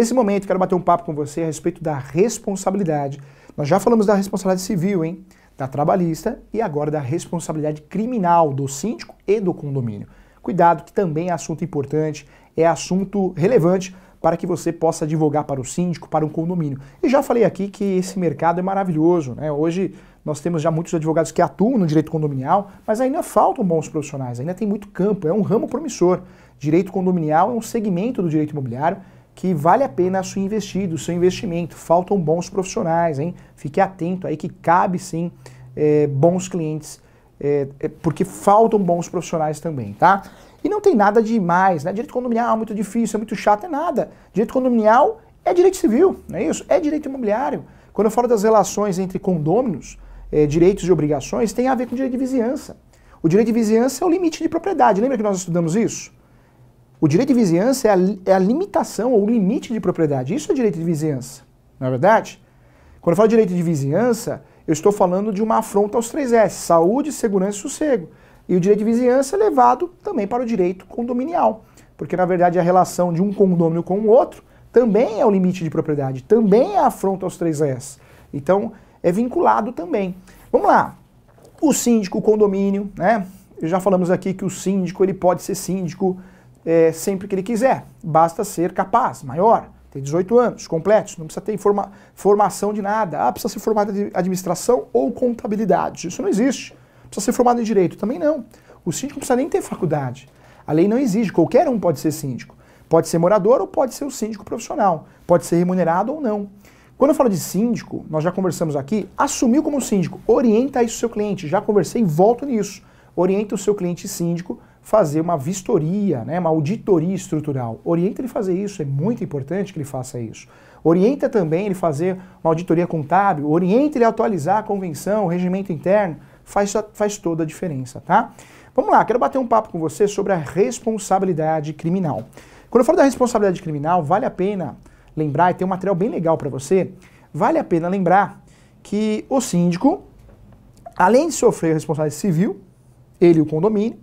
Nesse momento, quero bater um papo com você a respeito da responsabilidade. Nós já falamos da responsabilidade civil, hein? Da trabalhista e agora da responsabilidade criminal do síndico e do condomínio. Cuidado, que também é assunto importante, é assunto relevante para que você possa advogar para o síndico, para um condomínio. E já falei aqui que esse mercado é maravilhoso, né? Hoje nós temos já muitos advogados que atuam no direito condominial, mas ainda faltam bons profissionais, ainda tem muito campo, é um ramo promissor. Direito condominial é um segmento do direito imobiliário que vale a pena a sua investida, o seu investimento. Faltam bons profissionais, hein? Fique atento aí que cabe sim é, bons clientes, é, porque faltam bons profissionais também, tá? E não tem nada de mais, né? Direito condominial é muito difícil, é muito chato, é nada. Direito condominial é direito civil, não é isso? É direito imobiliário. Quando eu falo das relações entre condôminos, é, direitos e obrigações, tem a ver com direito de vizinhança. O direito de vizinhança é o limite de propriedade. Lembra que nós estudamos isso? O direito de vizinhança é a, é a limitação ou limite de propriedade. Isso é direito de vizinhança, não é verdade? Quando eu falo direito de vizinhança, eu estou falando de uma afronta aos três S: saúde, segurança e sossego. E o direito de vizinhança é levado também para o direito condominial, porque na verdade a relação de um condômino com o outro também é o limite de propriedade, também é afronta aos três S. Então é vinculado também. Vamos lá. O síndico, o condomínio, né? Já falamos aqui que o síndico ele pode ser síndico é, sempre que ele quiser. Basta ser capaz, maior, ter 18 anos, completos, não precisa ter informa formação de nada. Ah, precisa ser formado em administração ou contabilidade. Isso não existe. Precisa ser formado em direito. Também não. O síndico não precisa nem ter faculdade. A lei não exige, qualquer um pode ser síndico. Pode ser morador ou pode ser o síndico profissional. Pode ser remunerado ou não. Quando eu falo de síndico, nós já conversamos aqui, assumiu como síndico, orienta isso o seu cliente. Já conversei, volto nisso. Orienta o seu cliente síndico fazer uma vistoria, né, uma auditoria estrutural. Orienta ele fazer isso, é muito importante que ele faça isso. Orienta também ele fazer uma auditoria contábil, orienta ele a atualizar a convenção, o regimento interno, faz, faz toda a diferença, tá? Vamos lá, quero bater um papo com você sobre a responsabilidade criminal. Quando eu falo da responsabilidade criminal, vale a pena lembrar, e tem um material bem legal para você, vale a pena lembrar que o síndico, além de sofrer a responsabilidade civil, ele e o condomínio,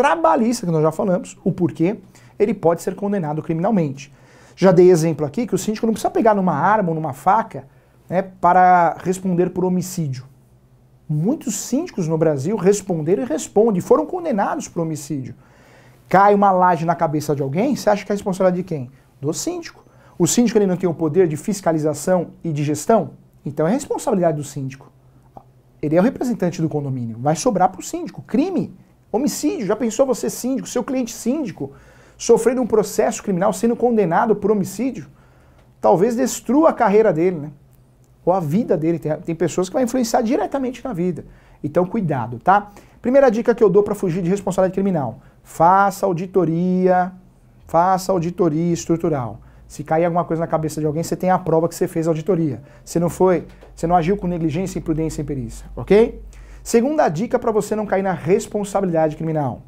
trabalhista, que nós já falamos, o porquê, ele pode ser condenado criminalmente. Já dei exemplo aqui que o síndico não precisa pegar numa arma ou numa faca né, para responder por homicídio. Muitos síndicos no Brasil responderam e respondem, foram condenados por homicídio. Cai uma laje na cabeça de alguém, você acha que é responsabilidade de quem? Do síndico. O síndico ele não tem o poder de fiscalização e de gestão? Então é responsabilidade do síndico. Ele é o representante do condomínio. Vai sobrar para o síndico. Crime. Homicídio, já pensou você síndico, seu cliente síndico, sofrendo um processo criminal, sendo condenado por homicídio? Talvez destrua a carreira dele, né? Ou a vida dele. Tem, tem pessoas que vai influenciar diretamente na vida. Então, cuidado, tá? Primeira dica que eu dou para fugir de responsabilidade criminal: faça auditoria, faça auditoria estrutural. Se cair alguma coisa na cabeça de alguém, você tem a prova que você fez a auditoria. você não foi, você não agiu com negligência, imprudência e imperícia ok? Segunda dica para você não cair na responsabilidade criminal: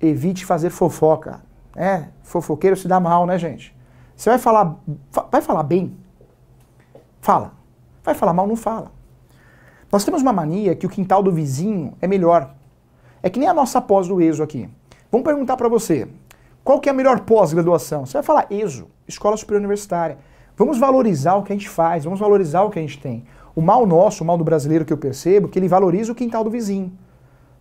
evite fazer fofoca. É, fofoqueiro se dá mal, né, gente? Você vai falar, vai falar bem? Fala. Vai falar mal, não fala. Nós temos uma mania que o quintal do vizinho é melhor. É que nem a nossa pós do ESO aqui. Vamos perguntar para você, qual que é a melhor pós-graduação? Você vai falar ESO, Escola Superior Universitária. Vamos valorizar o que a gente faz, vamos valorizar o que a gente tem. O mal nosso, o mal do brasileiro que eu percebo, que ele valoriza o quintal do vizinho.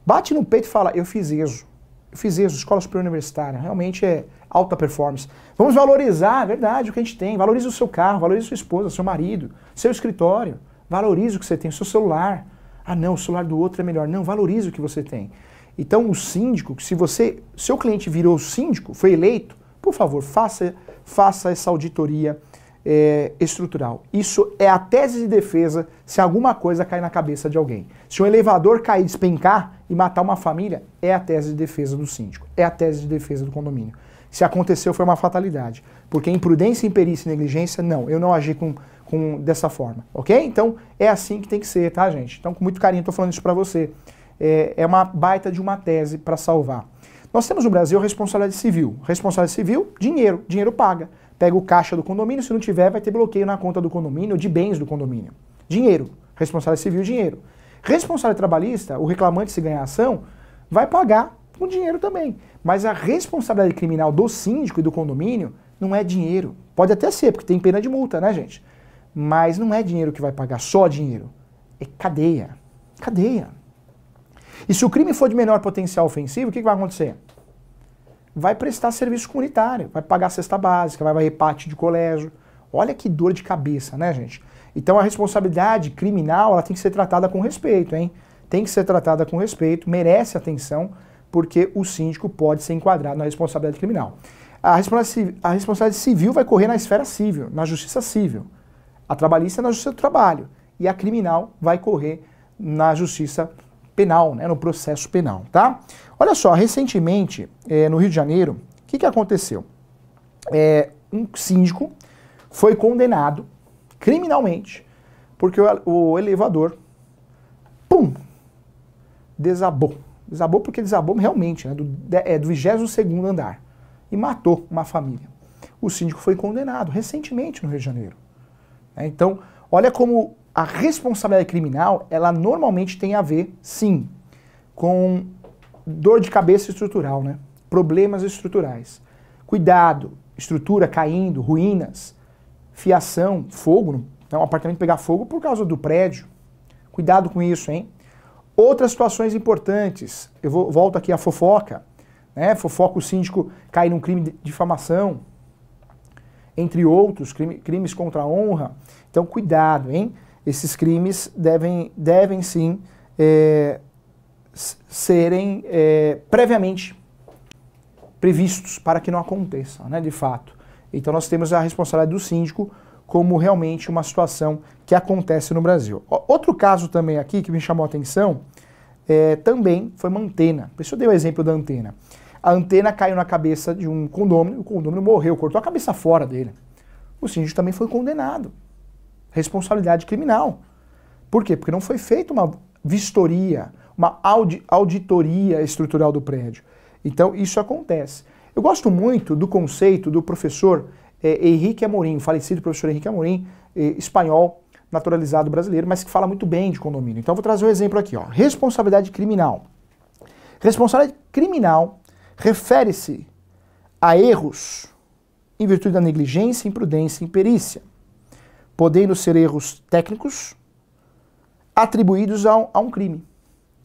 Bate no peito e fala, eu fiz ESO. Eu fiz ESO, escola superior universitária. Realmente é alta performance. Vamos valorizar, é verdade, o que a gente tem. Valoriza o seu carro, valoriza sua esposa, seu marido, seu escritório. Valoriza o que você tem, o seu celular. Ah não, o celular do outro é melhor. Não, valoriza o que você tem. Então o síndico, se você, seu cliente virou síndico, foi eleito, por favor, faça, faça essa auditoria, é, estrutural. Isso é a tese de defesa se alguma coisa cair na cabeça de alguém. Se um elevador cair, despencar e matar uma família, é a tese de defesa do síndico, é a tese de defesa do condomínio. Se aconteceu, foi uma fatalidade. Porque imprudência, imperícia e negligência, não, eu não agi com, com, dessa forma, ok? Então, é assim que tem que ser, tá, gente? Então, com muito carinho, estou falando isso para você. É, é uma baita de uma tese para salvar. Nós temos no Brasil responsabilidade civil. Responsabilidade civil, dinheiro. Dinheiro paga. Pega o caixa do condomínio, se não tiver, vai ter bloqueio na conta do condomínio, de bens do condomínio. Dinheiro. responsável civil, dinheiro. responsável trabalhista, o reclamante, se ganhar ação, vai pagar com dinheiro também. Mas a responsabilidade criminal do síndico e do condomínio não é dinheiro. Pode até ser, porque tem pena de multa, né, gente? Mas não é dinheiro que vai pagar, só dinheiro. É cadeia. Cadeia. E se o crime for de menor potencial ofensivo, o que vai acontecer? vai prestar serviço comunitário, vai pagar cesta básica, vai, vai reparte de colégio. Olha que dor de cabeça, né, gente? Então a responsabilidade criminal ela tem que ser tratada com respeito, hein? Tem que ser tratada com respeito, merece atenção, porque o síndico pode ser enquadrado na responsabilidade criminal. A responsabilidade, a responsabilidade civil vai correr na esfera civil, na justiça civil. A trabalhista na justiça do trabalho. E a criminal vai correr na justiça penal, né, no processo penal, tá? Olha só, recentemente, é, no Rio de Janeiro, o que, que aconteceu? É, um síndico foi condenado criminalmente porque o, o elevador, pum, desabou. Desabou porque desabou realmente, né, do, é, do 22 andar, e matou uma família. O síndico foi condenado recentemente no Rio de Janeiro. É, então, olha como a responsabilidade criminal, ela normalmente tem a ver, sim, com dor de cabeça estrutural, né? Problemas estruturais. Cuidado, estrutura caindo, ruínas, fiação, fogo, né? um apartamento pegar fogo por causa do prédio. Cuidado com isso, hein? Outras situações importantes, eu vou, volto aqui à fofoca, né? Fofoca o síndico cair num crime de difamação, entre outros, crime, crimes contra a honra. Então, cuidado, hein? Esses crimes devem, devem sim é, serem é, previamente previstos para que não aconteça, né, de fato. Então nós temos a responsabilidade do síndico como realmente uma situação que acontece no Brasil. Outro caso também aqui que me chamou a atenção é, também foi uma antena. Por isso eu dei o exemplo da antena. A antena caiu na cabeça de um condômino, o condômino morreu, cortou a cabeça fora dele. O síndico também foi condenado. Responsabilidade criminal. Por quê? Porque não foi feita uma vistoria, uma auditoria estrutural do prédio. Então, isso acontece. Eu gosto muito do conceito do professor é, Henrique Amorim, falecido professor Henrique Amorim, é, espanhol, naturalizado brasileiro, mas que fala muito bem de condomínio. Então, vou trazer um exemplo aqui. Ó. Responsabilidade criminal. Responsabilidade criminal refere-se a erros em virtude da negligência, imprudência e imperícia, podendo ser erros técnicos atribuídos a um, a um crime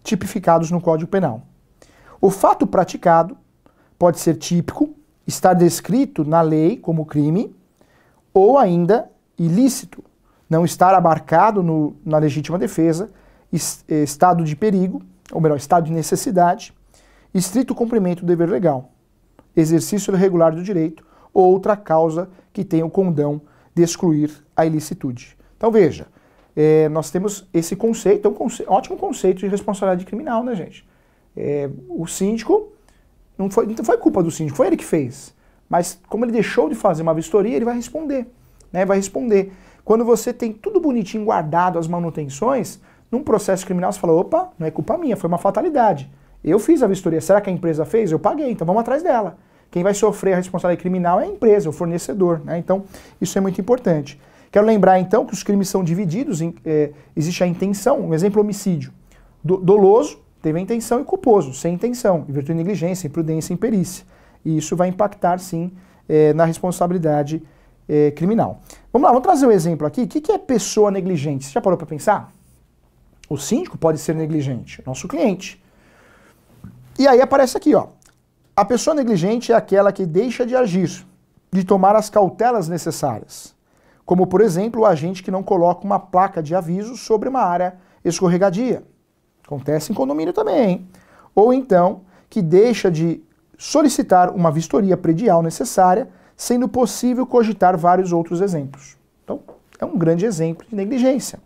tipificados no Código Penal. O fato praticado pode ser típico, estar descrito na lei como crime, ou ainda ilícito, não estar abarcado no, na legítima defesa, eh, estado de perigo, ou melhor, estado de necessidade, estrito cumprimento do dever legal, exercício irregular do direito ou outra causa que tenha o condão de excluir a ilicitude. Então veja, é, nós temos esse conceito, é um conce ótimo conceito de responsabilidade criminal, né, gente? É, o síndico, não foi, não foi culpa do síndico, foi ele que fez. Mas como ele deixou de fazer uma vistoria, ele vai responder, né? Vai responder. Quando você tem tudo bonitinho guardado, as manutenções, num processo criminal você fala, opa, não é culpa minha, foi uma fatalidade. Eu fiz a vistoria, será que a empresa fez? Eu paguei, então vamos atrás dela. Quem vai sofrer a responsabilidade criminal é a empresa, é o fornecedor, né? Então, isso é muito importante. Quero lembrar então que os crimes são divididos, em, é, existe a intenção, um exemplo homicídio. Do, doloso, teve a intenção e culposo, sem intenção, em virtude de negligência, imprudência, imperícia. E isso vai impactar sim é, na responsabilidade é, criminal. Vamos lá, vamos trazer um exemplo aqui. O que, que é pessoa negligente? Você já parou para pensar? O síndico pode ser negligente, nosso cliente. E aí aparece aqui, ó. A pessoa negligente é aquela que deixa de agir, de tomar as cautelas necessárias como por exemplo o agente que não coloca uma placa de aviso sobre uma área escorregadia. Acontece em condomínio também. Hein? Ou então que deixa de solicitar uma vistoria predial necessária, sendo possível cogitar vários outros exemplos. Então, é um grande exemplo de negligência.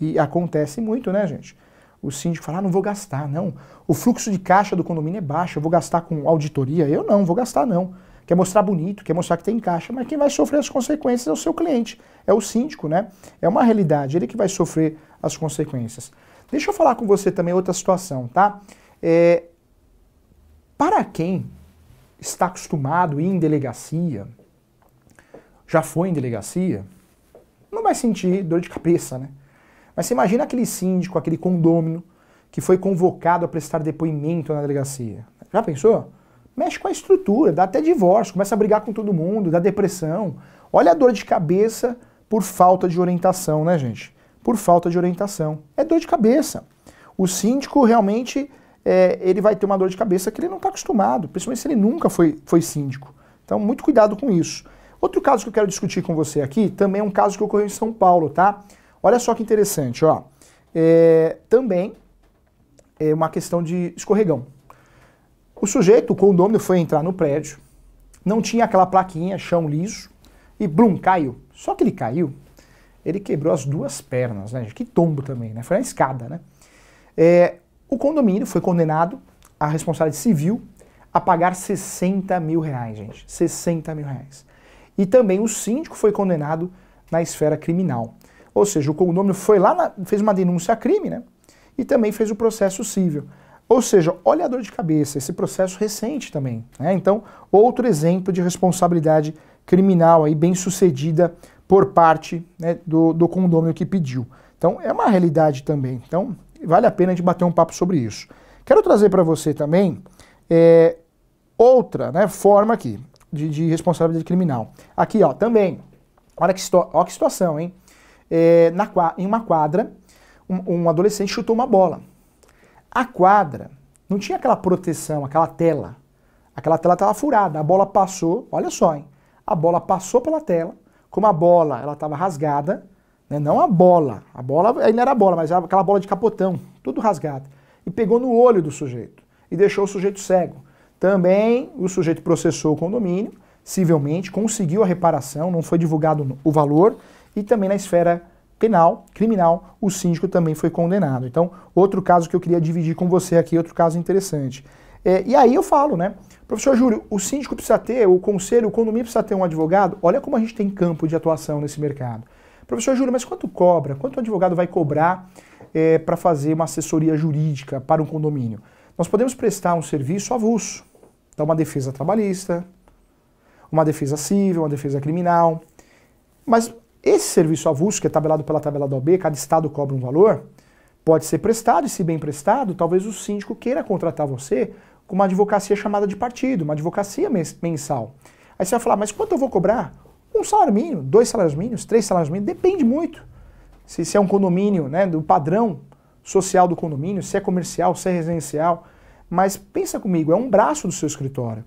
E acontece muito, né, gente? O síndico fala, ah, não vou gastar, não. O fluxo de caixa do condomínio é baixo, eu vou gastar com auditoria? Eu não, vou gastar não quer mostrar bonito, quer mostrar que tem caixa, mas quem vai sofrer as consequências é o seu cliente, é o síndico, né? É uma realidade, ele que vai sofrer as consequências. Deixa eu falar com você também outra situação, tá? É, para quem está acostumado a ir em delegacia, já foi em delegacia, não vai sentir dor de cabeça, né? Mas você imagina aquele síndico, aquele condômino que foi convocado a prestar depoimento na delegacia. Já pensou? mexe com a estrutura, dá até divórcio, começa a brigar com todo mundo, dá depressão. Olha a dor de cabeça por falta de orientação, né, gente? Por falta de orientação. É dor de cabeça. O síndico realmente é, ele vai ter uma dor de cabeça que ele não está acostumado, principalmente se ele nunca foi, foi síndico. Então, muito cuidado com isso. Outro caso que eu quero discutir com você aqui também é um caso que ocorreu em São Paulo, tá? Olha só que interessante, ó. É, também é uma questão de escorregão. O sujeito, o condomínio, foi entrar no prédio, não tinha aquela plaquinha chão liso, e blum, caiu. Só que ele caiu, ele quebrou as duas pernas, né? Que tombo também, né? Foi na escada, né? É, o condomínio foi condenado à responsabilidade civil a pagar 60 mil reais, gente. 60 mil reais. E também o síndico foi condenado na esfera criminal. Ou seja, o condomínio foi lá, na, fez uma denúncia a crime, né? E também fez o processo civil. Ou seja, olha a dor de cabeça, esse processo recente também. Né? Então, outro exemplo de responsabilidade criminal aí bem sucedida por parte né, do, do condomínio que pediu. Então, é uma realidade também. Então, vale a pena a gente bater um papo sobre isso. Quero trazer para você também é, outra né, forma aqui de, de, responsabilidade criminal. Aqui, ó, também, olha que, olha que situação, hein? É, na, em uma quadra, um, um adolescente chutou uma bola. A quadra não tinha aquela proteção, aquela tela. Aquela tela estava furada, a bola passou, olha só, hein? A bola passou pela tela, como a bola ela estava rasgada, né? não a bola, a bola ainda era a bola, mas aquela bola de capotão, tudo rasgado, e pegou no olho do sujeito e deixou o sujeito cego. Também o sujeito processou o condomínio, civilmente, conseguiu a reparação, não foi divulgado o valor, e também na esfera penal, criminal, o síndico também foi condenado. Então, outro caso que eu queria dividir com você aqui, outro caso interessante. É, e aí eu falo, né? Professor Júlio, o síndico precisa ter, o conselho, o condomínio precisa ter um advogado? Olha como a gente tem campo de atuação nesse mercado. Professor Júlio, mas quanto cobra? Quanto o advogado vai cobrar é, para fazer uma assessoria jurídica para um condomínio? Nós podemos prestar um serviço avulso. Então, uma defesa trabalhista, uma defesa civil, uma defesa criminal. Mas esse serviço avulso, que é tabelado pela tabela da OB, cada estado cobra um valor, pode ser prestado, e se bem prestado, talvez o síndico queira contratar você com uma advocacia chamada de partido, uma advocacia mensal. Aí você vai falar, mas quanto eu vou cobrar? Um salário mínimo, dois salários mínimos, três salários mínimos, depende muito. Se, se é um condomínio, né, do padrão social do condomínio, se é comercial, se é residencial. Mas pensa comigo, é um braço do seu escritório.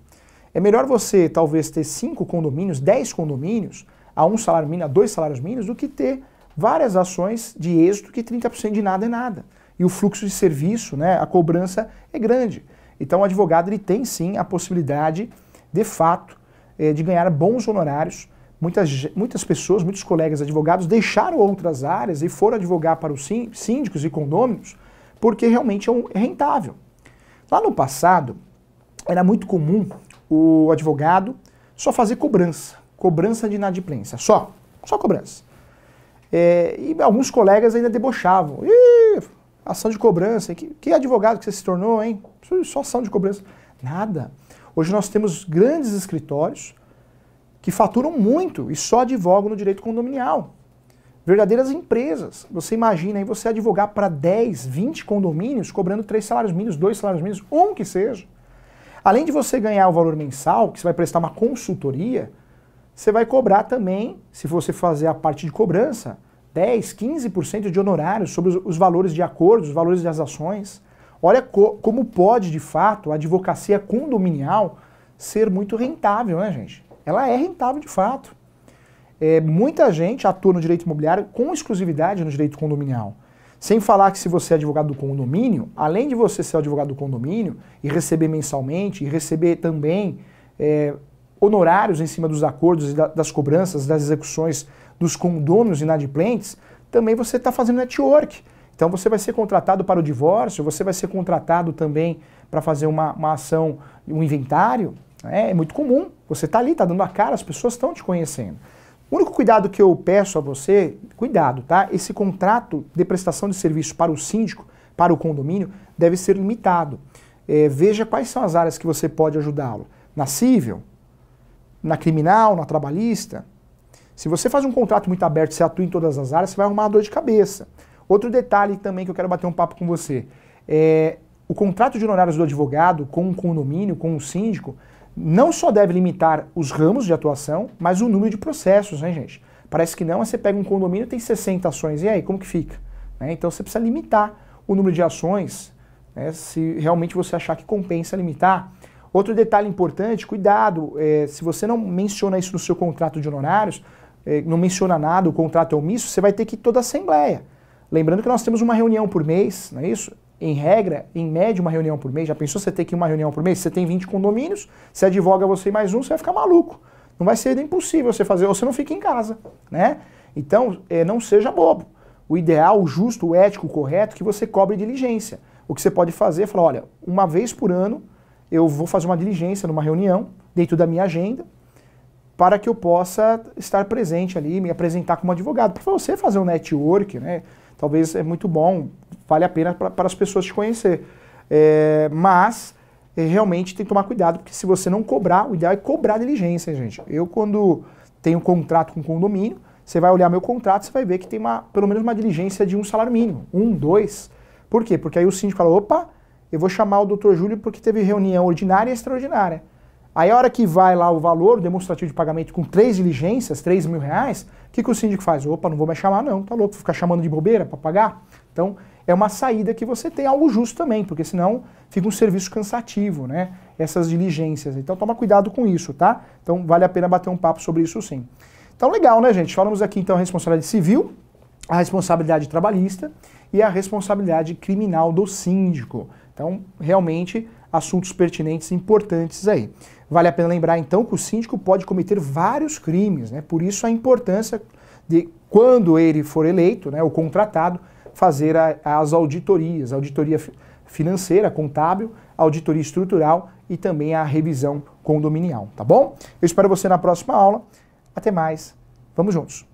É melhor você talvez ter cinco condomínios, dez condomínios, a um salário mínimo, a dois salários mínimos, do que ter várias ações de êxito que 30% de nada é nada. E o fluxo de serviço, né, a cobrança é grande. Então o advogado ele tem sim a possibilidade, de fato, eh, de ganhar bons honorários. Muitas, muitas pessoas, muitos colegas advogados deixaram outras áreas e foram advogar para os síndicos e condôminos porque realmente é, um, é rentável. Lá no passado, era muito comum o advogado só fazer cobrança. Cobrança de inadimplência. Só. Só cobrança. É, e alguns colegas ainda debochavam. Ih, ação de cobrança. Que, que advogado que você se tornou, hein? Só ação de cobrança. Nada. Hoje nós temos grandes escritórios que faturam muito e só advogam no direito condominial. Verdadeiras empresas. Você imagina aí você advogar para 10, 20 condomínios cobrando 3 salários mínimos, 2 salários mínimos, um que seja. Além de você ganhar o valor mensal, que você vai prestar uma consultoria, você vai cobrar também, se você fazer a parte de cobrança, 10, 15% de honorários sobre os, valores de acordos, os valores das ações. Olha co como pode, de fato, a advocacia condominial ser muito rentável, né, gente? Ela é rentável de fato. É, muita gente atua no direito imobiliário com exclusividade no direito condominial. Sem falar que se você é advogado do condomínio, além de você ser advogado do condomínio e receber mensalmente, e receber também é, honorários em cima dos acordos e das cobranças, das execuções dos condôminos inadimplentes, também você está fazendo network. Então você vai ser contratado para o divórcio, você vai ser contratado também para fazer uma, uma, ação, um inventário. É, é muito comum. Você está ali, está dando a cara, as pessoas estão te conhecendo. O único cuidado que eu peço a você, cuidado, tá? Esse contrato de prestação de serviço para o síndico, para o condomínio, deve ser limitado. É, veja quais são as áreas que você pode ajudá-lo. Na civil, na criminal, na trabalhista. Se você faz um contrato muito aberto, você atua em todas as áreas, você vai arrumar dor de cabeça. Outro detalhe também que eu quero bater um papo com você é o contrato de honorários do advogado com um condomínio, com um síndico, não só deve limitar os ramos de atuação, mas o número de processos, né, gente? Parece que não, mas você pega um condomínio tem 60 ações, e aí, como que fica? Né? Então você precisa limitar o número de ações, né, se realmente você achar que compensa limitar. Outro detalhe importante, cuidado, é, se você não menciona isso no seu contrato de honorários, é, não menciona nada, o contrato é omisso, você vai ter que ir toda a assembleia. Lembrando que nós temos uma reunião por mês, não é isso? Em regra, em média, uma reunião por mês. Já pensou você ter que ir uma reunião por mês? Você tem 20 condomínios, você advoga você e mais um, você vai ficar maluco. Não vai ser impossível você fazer, ou você não fica em casa, né? Então, é, não seja bobo. O ideal, o justo, o ético, o correto, é que você cobre diligência. O que você pode fazer é falar, olha, uma vez por ano, eu vou fazer uma diligência numa reunião dentro da minha agenda para que eu possa estar presente ali, me apresentar como advogado. Para você fazer um network, né? Talvez é muito bom, vale a pena para as pessoas te conhecer. É, mas é, realmente tem que tomar cuidado, porque se você não cobrar, o ideal é cobrar diligência, gente. Eu, quando tenho um contrato com condomínio, você vai olhar meu contrato, você vai ver que tem uma, pelo menos uma diligência de um salário mínimo, um, dois. Por quê? Porque aí o síndico fala, opa, eu vou chamar o doutor Júlio porque teve reunião ordinária e extraordinária. Aí a hora que vai lá o valor, o demonstrativo de pagamento com três diligências, três mil reais, o que, que o síndico faz? Opa, não vou mais chamar não, tá louco, vou ficar chamando de bobeira para pagar? Então, é uma saída que você tem, algo justo também, porque senão fica um serviço cansativo, né? Essas diligências. Então toma cuidado com isso, tá? Então vale a pena bater um papo sobre isso sim. Então legal, né gente? Falamos aqui então a responsabilidade civil, a responsabilidade trabalhista e a responsabilidade criminal do síndico. Então, realmente, assuntos pertinentes e importantes aí. Vale a pena lembrar, então, que o síndico pode cometer vários crimes, né? Por isso a importância de, quando ele for eleito, né, ou contratado, fazer a, as auditorias, auditoria financeira, contábil, auditoria estrutural e também a revisão condominial, tá bom? Eu espero você na próxima aula. Até mais. Vamos juntos.